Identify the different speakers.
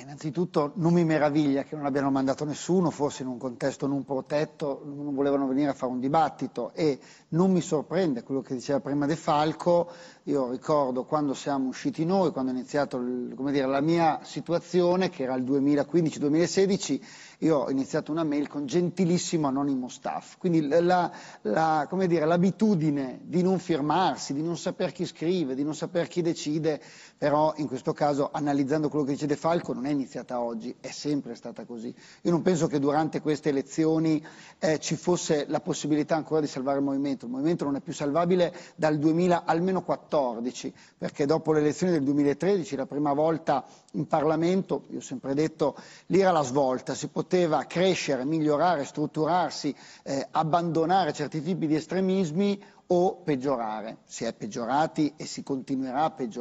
Speaker 1: innanzitutto non mi meraviglia che non abbiano mandato nessuno, forse in un contesto non protetto, non volevano venire a fare un dibattito e non mi sorprende quello che diceva prima De Falco, io ricordo quando siamo usciti noi, quando è iniziata la mia situazione che era il 2015-2016, io ho iniziato una mail con gentilissimo anonimo staff, quindi l'abitudine la, la, di non firmarsi, di non saper chi scrive, di non saper chi decide, però in questo caso analizzando quello che dice De Falco non è iniziata oggi, è sempre stata così. Io non penso che durante queste elezioni eh, ci fosse la possibilità ancora di salvare il movimento. Il movimento non è più salvabile dal 2000 almeno 14, perché dopo le elezioni del 2013, la prima volta in Parlamento, io ho sempre detto, lì era la svolta, si poteva crescere, migliorare, strutturarsi, eh, abbandonare certi tipi di estremismi o peggiorare. Si è peggiorati e si continuerà a peggiorare.